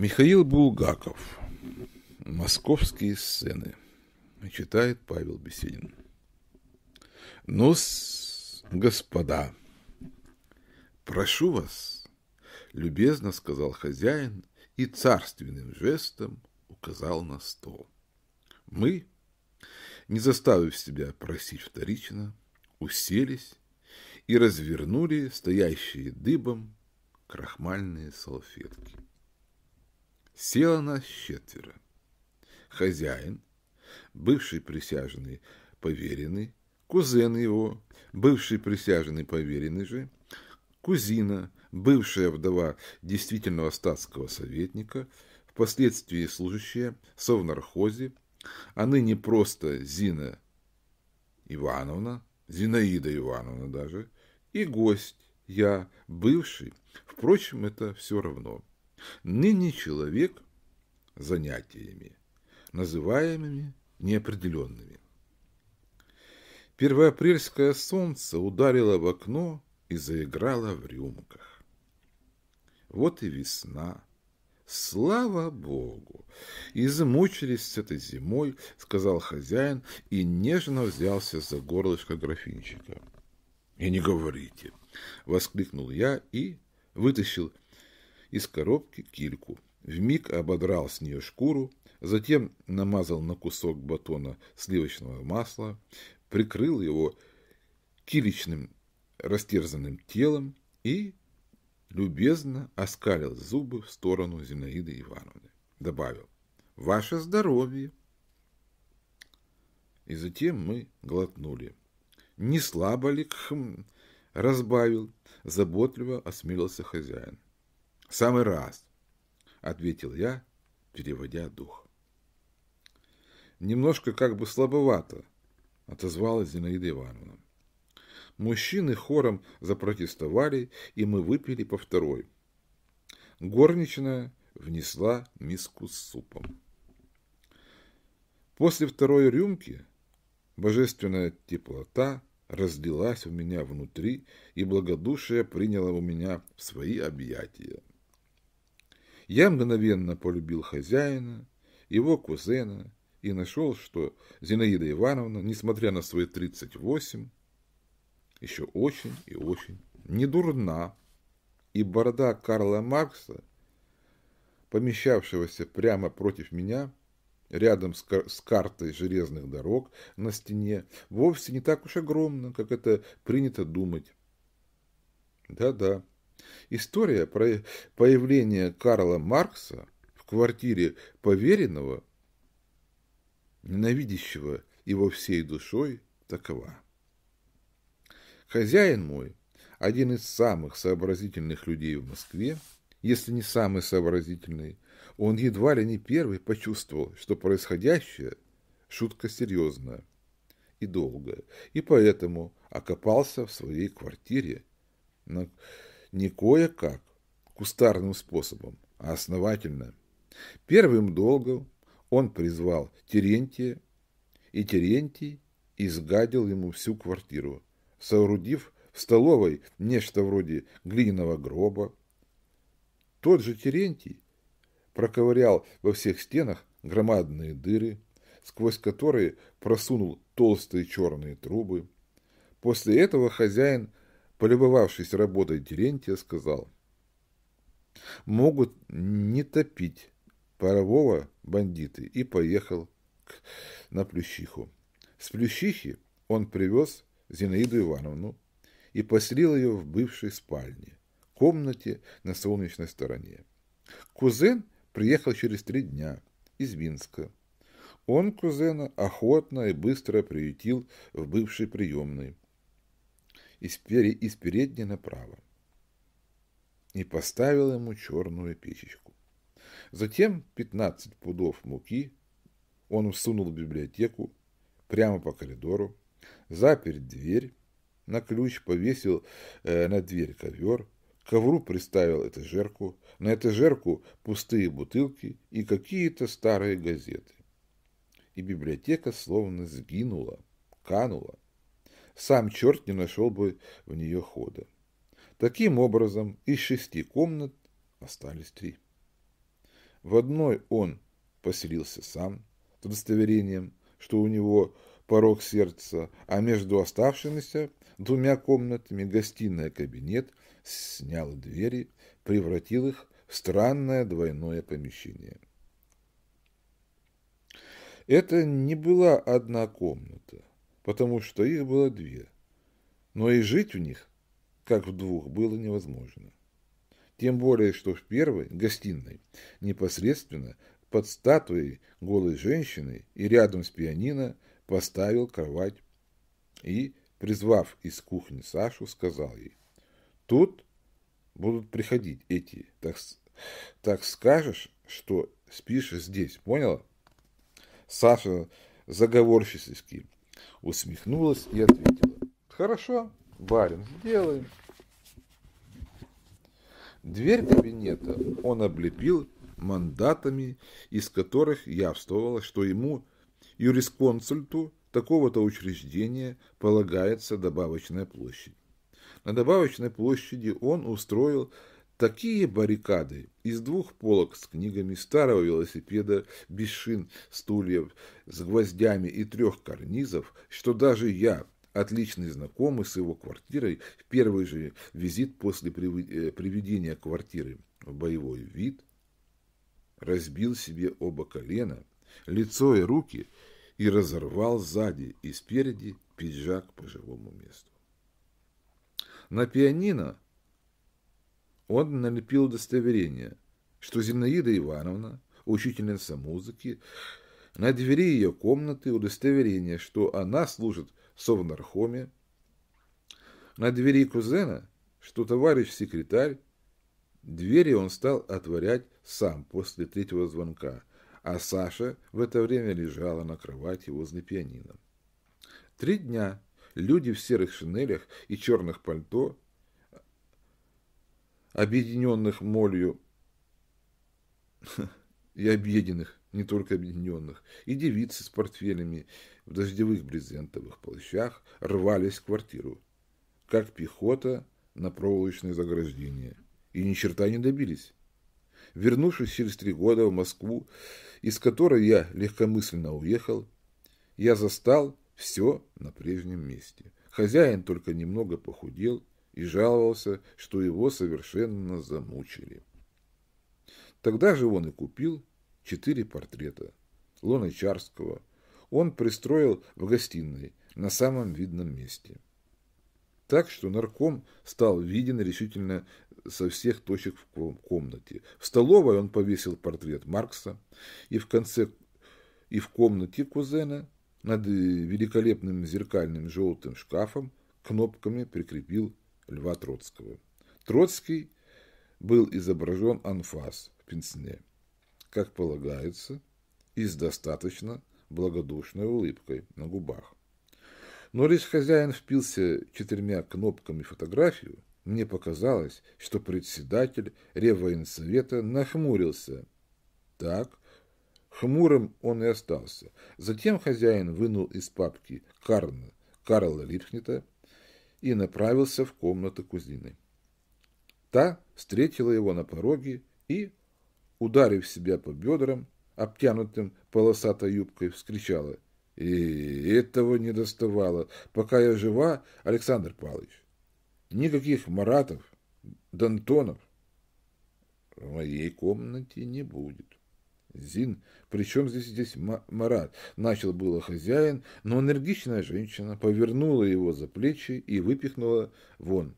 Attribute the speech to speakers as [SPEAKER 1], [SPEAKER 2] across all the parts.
[SPEAKER 1] Михаил Булгаков. Московские сцены. Читает Павел Беседин. ну господа, прошу вас, любезно сказал хозяин и царственным жестом указал на стол. Мы, не заставив себя просить вторично, уселись и развернули стоящие дыбом крахмальные салфетки. Села нас четверо. Хозяин, бывший присяжный поверенный, кузен его, бывший присяжный поверенный же, кузина, бывшая вдова действительного статского советника, впоследствии служащая совнархозе, а ныне просто Зина Ивановна, Зинаида Ивановна даже, и гость, я, бывший, впрочем, это все равно. Ныне человек занятиями, называемыми неопределенными. Первоапрельское солнце ударило в окно и заиграло в рюмках. Вот и весна. Слава Богу! Измучились с этой зимой, сказал хозяин и нежно взялся за горлышко графинчика. И не говорите! Воскликнул я и вытащил из коробки кильку. Вмиг ободрал с нее шкуру, затем намазал на кусок батона сливочного масла, прикрыл его киличным растерзанным телом и любезно оскалил зубы в сторону Зинаиды Ивановны. Добавил «Ваше здоровье!» И затем мы глотнули. «Не слабо ли?» хм?» — разбавил. Заботливо осмелился хозяин самый раз, ответил я, переводя дух. Немножко как бы слабовато, отозвалась Зинаида Ивановна. Мужчины хором запротестовали, и мы выпили по второй. Горничная внесла миску с супом. После второй рюмки божественная теплота разлилась у меня внутри, и благодушие приняло у меня в свои объятия. Я мгновенно полюбил хозяина, его кузена, и нашел, что Зинаида Ивановна, несмотря на свои 38, еще очень и очень не дурна, и борода Карла Маркса, помещавшегося прямо против меня, рядом с, кар с картой железных дорог на стене, вовсе не так уж огромна, как это принято думать. Да-да, История про появление Карла Маркса в квартире поверенного, ненавидящего его всей душой, такова. Хозяин мой, один из самых сообразительных людей в Москве, если не самый сообразительный, он едва ли не первый почувствовал, что происходящее – шутка серьезная и долгая, и поэтому окопался в своей квартире, на не кое-как, кустарным способом, а основательно. Первым долгом он призвал Терентия, и Терентий изгадил ему всю квартиру, соорудив в столовой нечто вроде глиняного гроба. Тот же Терентий проковырял во всех стенах громадные дыры, сквозь которые просунул толстые черные трубы. После этого хозяин Полюбовавшись работой Терентия, сказал, «Могут не топить парового бандиты» и поехал к, на Плющиху. С Плющихи он привез Зинаиду Ивановну и поселил ее в бывшей спальне, комнате на солнечной стороне. Кузен приехал через три дня из Минска. Он кузена охотно и быстро приютил в бывшей приемной – из, пери, из передней направо и поставил ему черную печечку. Затем 15 пудов муки он всунул в библиотеку прямо по коридору, запер дверь на ключ, повесил э, на дверь ковер, ковру приставил этажерку, на этажерку пустые бутылки и какие-то старые газеты. И библиотека словно сгинула, канула, сам черт не нашел бы в нее хода. Таким образом, из шести комнат остались три. В одной он поселился сам, с удостоверением, что у него порог сердца, а между оставшимися двумя комнатами гостиная кабинет снял двери, превратил их в странное двойное помещение. Это не была одна комната потому что их было две. Но и жить в них, как в двух, было невозможно. Тем более, что в первой, гостиной, непосредственно под статуей голой женщины и рядом с пианино поставил кровать и, призвав из кухни Сашу, сказал ей, «Тут будут приходить эти, так, так скажешь, что спишь здесь, поняла?» Саша заговорщически усмехнулась и ответила. Хорошо, барин, сделаем. Дверь кабинета он облепил мандатами, из которых явствовало, что ему, юрисконсульту такого-то учреждения, полагается добавочная площадь. На добавочной площади он устроил Такие баррикады из двух полок с книгами старого велосипеда, без шин, стульев, с гвоздями и трех карнизов, что даже я, отличный знакомый с его квартирой, в первый же визит после э, приведения квартиры в боевой вид, разбил себе оба колена, лицо и руки и разорвал сзади и спереди пиджак по живому месту. На пианино он налепил удостоверение, что Зинаида Ивановна, учительница музыки, на двери ее комнаты удостоверение, что она служит в совнархоме, на двери кузена, что товарищ-секретарь, двери он стал отворять сам после третьего звонка, а Саша в это время лежала на кровати возле пианино. Три дня люди в серых шинелях и черных пальто объединенных молью и объединенных не только объединенных, и девицы с портфелями в дождевых брезентовых плащах рвались в квартиру, как пехота на проволочное заграждение, и ни черта не добились. Вернувшись через три года в Москву, из которой я легкомысленно уехал, я застал все на прежнем месте. Хозяин только немного похудел и жаловался, что его совершенно замучили. Тогда же он и купил четыре портрета Лона Чарского. Он пристроил в гостиной на самом видном месте. Так что нарком стал виден решительно со всех точек в комнате. В столовой он повесил портрет Маркса, и в конце и в комнате кузена над э, великолепным зеркальным желтым шкафом кнопками прикрепил Льва Троцкого. Троцкий был изображен анфас в пенсне, как полагается, и с достаточно благодушной улыбкой на губах. Но лишь хозяин впился четырьмя кнопками фотографию, мне показалось, что председатель Реввоенсовета нахмурился. Так, хмурым он и остался. Затем хозяин вынул из папки Карна Карла Липхнета, и направился в комнату кузины. Та встретила его на пороге и, ударив себя по бедрам, обтянутым полосатой юбкой, вскричала. «И этого не доставало, пока я жива, Александр Павлович. Никаких Маратов, Дантонов в моей комнате не будет». Зин, при чем здесь, здесь Марат, начал было хозяин, но энергичная женщина повернула его за плечи и выпихнула вон.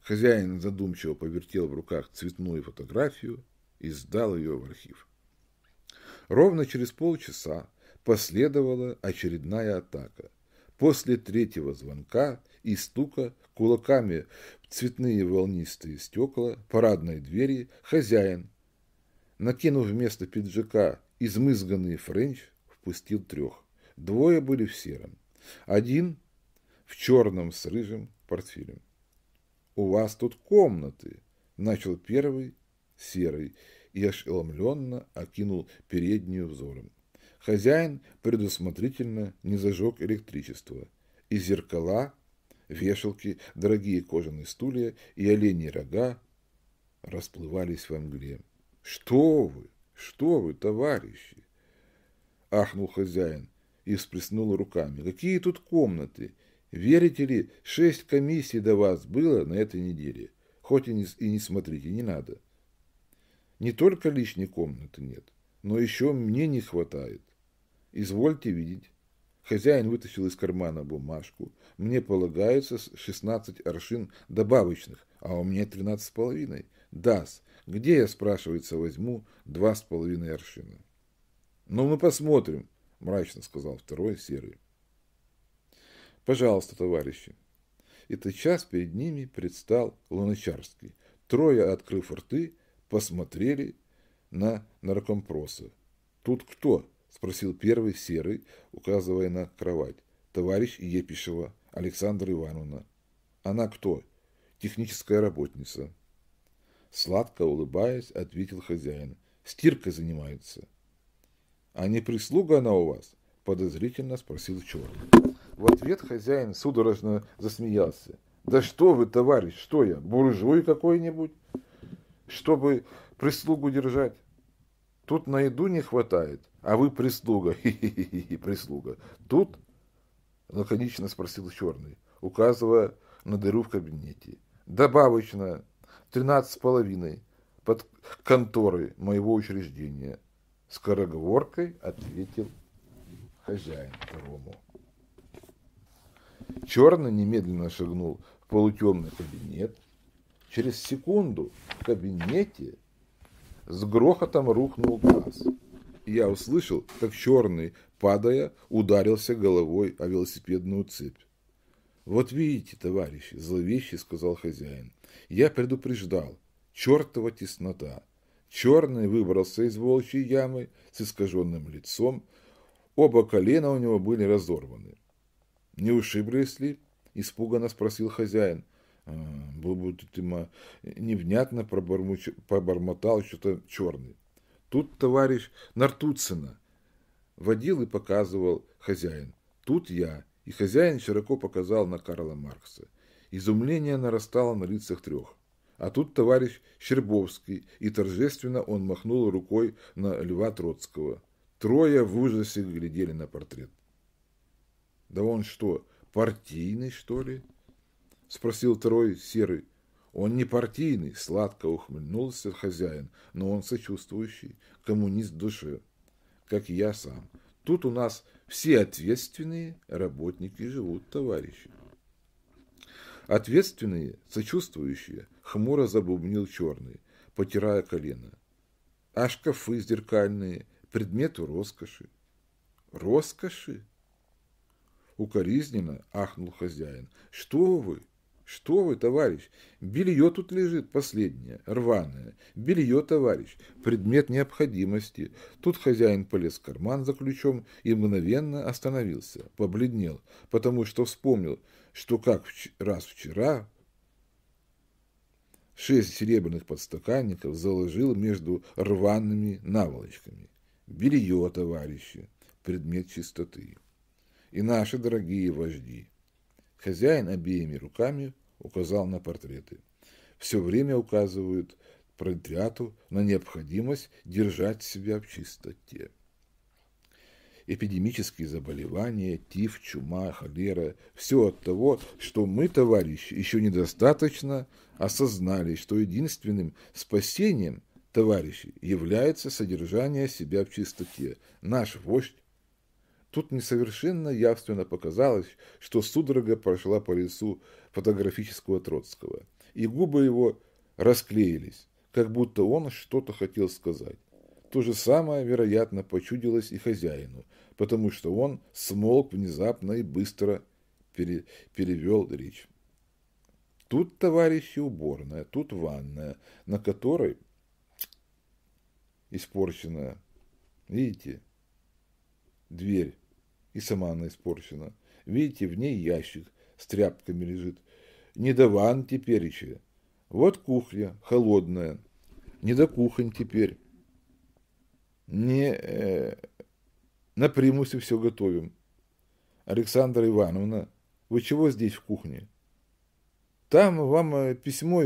[SPEAKER 1] Хозяин задумчиво повертел в руках цветную фотографию и сдал ее в архив. Ровно через полчаса последовала очередная атака. После третьего звонка и стука кулаками в цветные волнистые стекла парадной двери хозяин Накинув вместо пиджака измызганный френч, впустил трех. Двое были в сером. Один в черном с рыжим портфелем. «У вас тут комнаты!» – начал первый серый и ошеломленно окинул переднюю взором. Хозяин предусмотрительно не зажег электричество, и зеркала, вешалки, дорогие кожаные стулья и оленьи рога расплывались во мгле. Что вы, что вы, товарищи? Ахнул хозяин и всплеснул руками. Какие тут комнаты? Верите ли, шесть комиссий до вас было на этой неделе. Хоть и не, и не смотрите, не надо. Не только лишней комнаты нет, но еще мне не хватает. Извольте видеть. Хозяин вытащил из кармана бумажку. Мне полагается 16 аршин добавочных, а у меня 13 с половиной. Дас, где я, спрашивается, возьму два с половиной аршина? Ну, мы посмотрим, мрачно сказал второй серый. Пожалуйста, товарищи. И тотчас перед ними предстал Луначарский. Трое, открыв рты, посмотрели на наркомпроса. Тут кто? спросил первый серый, указывая на кровать. Товарищ Епишева Александра Ивановна. Она кто? Техническая работница. Сладко улыбаясь, ответил хозяин. Стиркой занимается. А не прислуга она у вас? Подозрительно спросил черт. В ответ хозяин судорожно засмеялся. Да что вы, товарищ, что я, буржуй какой-нибудь? Чтобы прислугу держать? Тут на еду не хватает, а вы прислуга, хи-хи-хи, прислуга. Тут? Лаконично спросил черный, указывая на дыру в кабинете. Добавочно тринадцать с половиной под конторой моего учреждения. Скороговоркой ответил хозяин второму. Черный немедленно шагнул в полутемный кабинет. Через секунду в кабинете с грохотом рухнул газ. я услышал, как черный, падая, ударился головой о велосипедную цепь. «Вот видите, товарищи», – зловеще сказал хозяин, – «я предупреждал, чертова теснота». Черный выбрался из волчьей ямы с искаженным лицом, оба колена у него были разорваны. «Не ушиблись ли?» – испуганно спросил хозяин. «А, Блубутима невнятно пробормуч... пробормотал что-то черный. Тут товарищ Нартуцина водил и показывал хозяин. Тут я. И хозяин широко показал на Карла Маркса. Изумление нарастало на лицах трех. А тут товарищ Щербовский, и торжественно он махнул рукой на Льва Троцкого. Трое в ужасе глядели на портрет. «Да он что, партийный, что ли?» — спросил второй серый. «Он не партийный», — сладко ухмыльнулся хозяин, но он сочувствующий, коммунист души, как и я сам. Тут у нас все ответственные работники живут, товарищи. Ответственные, сочувствующие, хмуро забубнил черный, потирая колено. А шкафы зеркальные, предметы роскоши. Роскоши? Укоризненно ахнул хозяин. Что вы? Что вы, товарищ? Белье тут лежит последнее, рваное. Белье, товарищ, предмет необходимости. Тут хозяин полез в карман за ключом и мгновенно остановился, побледнел, потому что вспомнил, что как раз вчера шесть серебряных подстаканников заложил между рваными наволочками. Белье, товарищи, предмет чистоты. И наши дорогие вожди – Хозяин обеими руками указал на портреты. Все время указывают пролетариату на необходимость держать себя в чистоте. Эпидемические заболевания, тиф, чума, холера – все от того, что мы, товарищи, еще недостаточно осознали, что единственным спасением, товарищи, является содержание себя в чистоте. Наш вождь Тут несовершенно явственно показалось, что судорога прошла по лицу фотографического Троцкого, и губы его расклеились, как будто он что-то хотел сказать. То же самое, вероятно, почудилось и хозяину, потому что он смолк внезапно и быстро пере перевел речь. Тут, товарищи, уборная, тут ванная, на которой испорченная, видите, дверь и сама она испорчена. Видите, в ней ящик с тряпками лежит. Не до ван теперь еще. Вот кухня, холодная. Не до кухонь теперь. Не э, на примусе все готовим. Александра Ивановна, вы чего здесь в кухне? Там вам э, письмо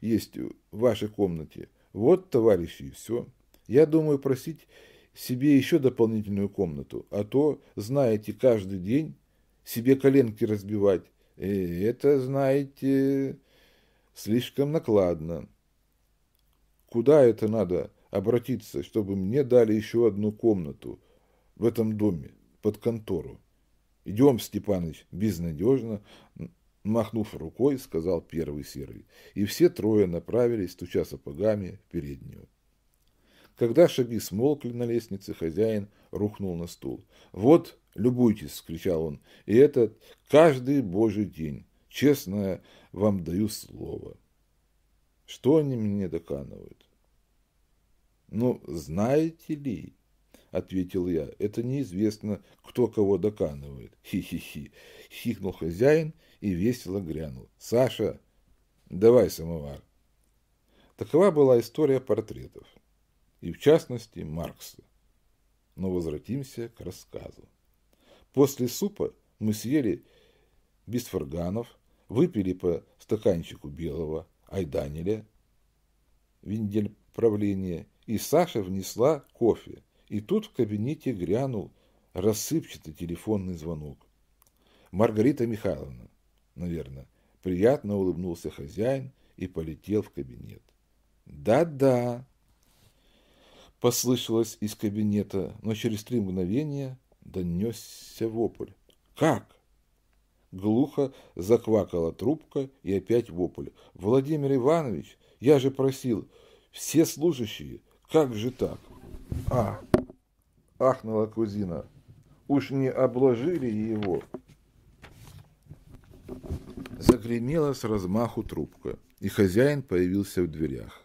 [SPEAKER 1] есть в вашей комнате. Вот, товарищи, все. Я думаю просить себе еще дополнительную комнату, а то, знаете, каждый день себе коленки разбивать. И это, знаете, слишком накладно. Куда это надо обратиться, чтобы мне дали еще одну комнату в этом доме, под контору? Идем, Степаныч, безнадежно, махнув рукой, сказал первый серый. И все трое направились, стуча сапогами, в переднюю. Когда шаги смолкли на лестнице, хозяин рухнул на стул. «Вот, любуйтесь!» – кричал он. «И это каждый божий день. Честно вам даю слово. Что они мне доканывают?» «Ну, знаете ли?» – ответил я. «Это неизвестно, кто кого доканывает. Хи-хи-хи!» – хихнул хозяин и весело грянул. «Саша, давай самовар!» Такова была история портретов и в частности Маркса. Но возвратимся к рассказу. После супа мы съели бисфорганов, выпили по стаканчику белого, айданили, виндель правления, и Саша внесла кофе. И тут в кабинете грянул рассыпчатый телефонный звонок. Маргарита Михайловна, наверное, приятно улыбнулся хозяин и полетел в кабинет. «Да-да», послышалось из кабинета, но через три мгновения донесся вопль. «Как?» Глухо заквакала трубка и опять вопль. «Владимир Иванович, я же просил, все служащие, как же так?» «А!» – ахнула кузина. «Уж не обложили его!» Загремела с размаху трубка, и хозяин появился в дверях.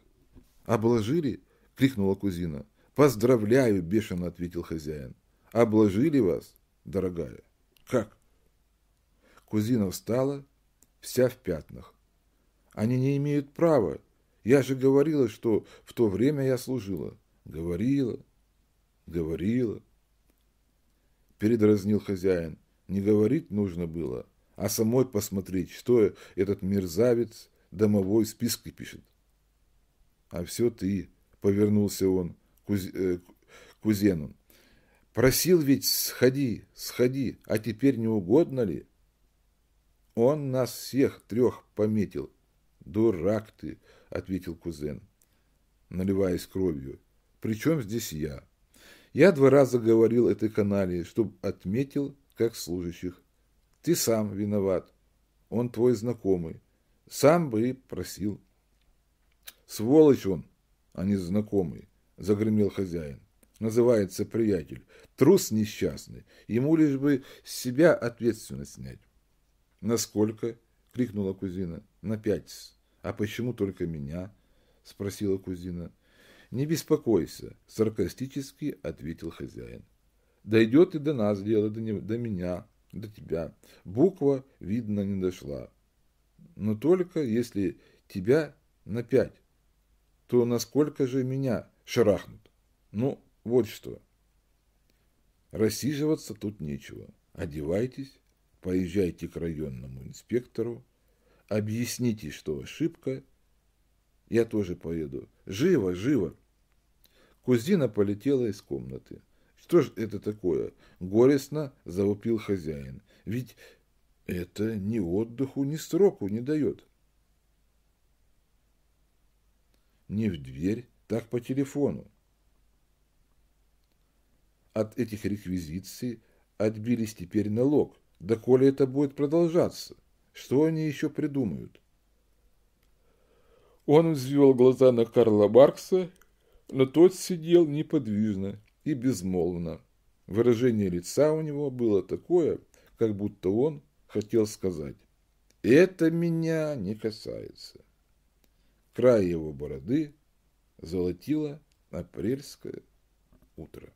[SPEAKER 1] «Обложили?» крикнула кузина. «Поздравляю!» – бешено ответил хозяин. «Обложили вас, дорогая?» «Как?» Кузина встала, вся в пятнах. «Они не имеют права. Я же говорила, что в то время я служила». «Говорила, говорила». Передразнил хозяин. «Не говорить нужно было, а самой посмотреть, что этот мерзавец домовой списки пишет». «А все ты», повернулся он э, кузену. Просил ведь сходи, сходи, а теперь не угодно ли? Он нас всех трех пометил. Дурак ты, ответил кузен, наливаясь кровью. Причем здесь я? Я два раза говорил этой канале, чтобы отметил, как служащих. Ты сам виноват. Он твой знакомый. Сам бы просил. Сволочь он, они а знакомы, загремел хозяин. Называется приятель. Трус несчастный. Ему лишь бы с себя ответственность снять. Насколько? крикнула кузина. На пять. А почему только меня? спросила кузина. Не беспокойся, саркастически ответил хозяин. Дойдет и до нас дело, до, не, до меня, до тебя. Буква, видно, не дошла. Но только если тебя на пять то насколько же меня шарахнут? Ну, вот что. Рассиживаться тут нечего. Одевайтесь, поезжайте к районному инспектору, объясните, что ошибка. Я тоже поеду. Живо, живо. Кузина полетела из комнаты. Что ж это такое? Горестно завопил хозяин. Ведь это ни отдыху, ни сроку не дает. Не в дверь, так по телефону. От этих реквизиций отбились теперь налог. Да коли это будет продолжаться, что они еще придумают? Он взвел глаза на Карла Маркса, но тот сидел неподвижно и безмолвно. Выражение лица у него было такое, как будто он хотел сказать «Это меня не касается». Край его бороды золотило апрельское утро.